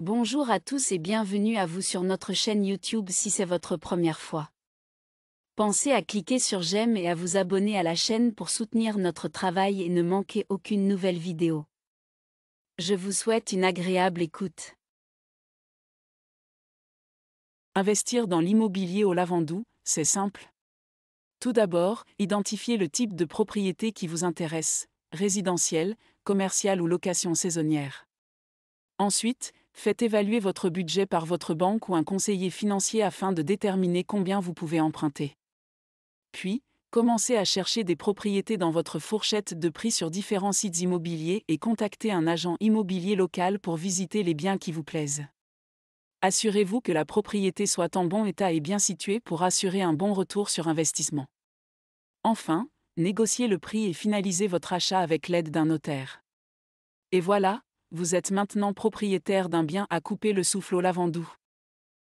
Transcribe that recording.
Bonjour à tous et bienvenue à vous sur notre chaîne YouTube si c'est votre première fois. Pensez à cliquer sur j'aime et à vous abonner à la chaîne pour soutenir notre travail et ne manquer aucune nouvelle vidéo. Je vous souhaite une agréable écoute. Investir dans l'immobilier au Lavandou, c'est simple. Tout d'abord, identifiez le type de propriété qui vous intéresse, résidentielle, commerciale ou location saisonnière. Ensuite, Faites évaluer votre budget par votre banque ou un conseiller financier afin de déterminer combien vous pouvez emprunter. Puis, commencez à chercher des propriétés dans votre fourchette de prix sur différents sites immobiliers et contactez un agent immobilier local pour visiter les biens qui vous plaisent. Assurez-vous que la propriété soit en bon état et bien située pour assurer un bon retour sur investissement. Enfin, négociez le prix et finalisez votre achat avec l'aide d'un notaire. Et voilà, vous êtes maintenant propriétaire d'un bien à couper le souffle au lavandou.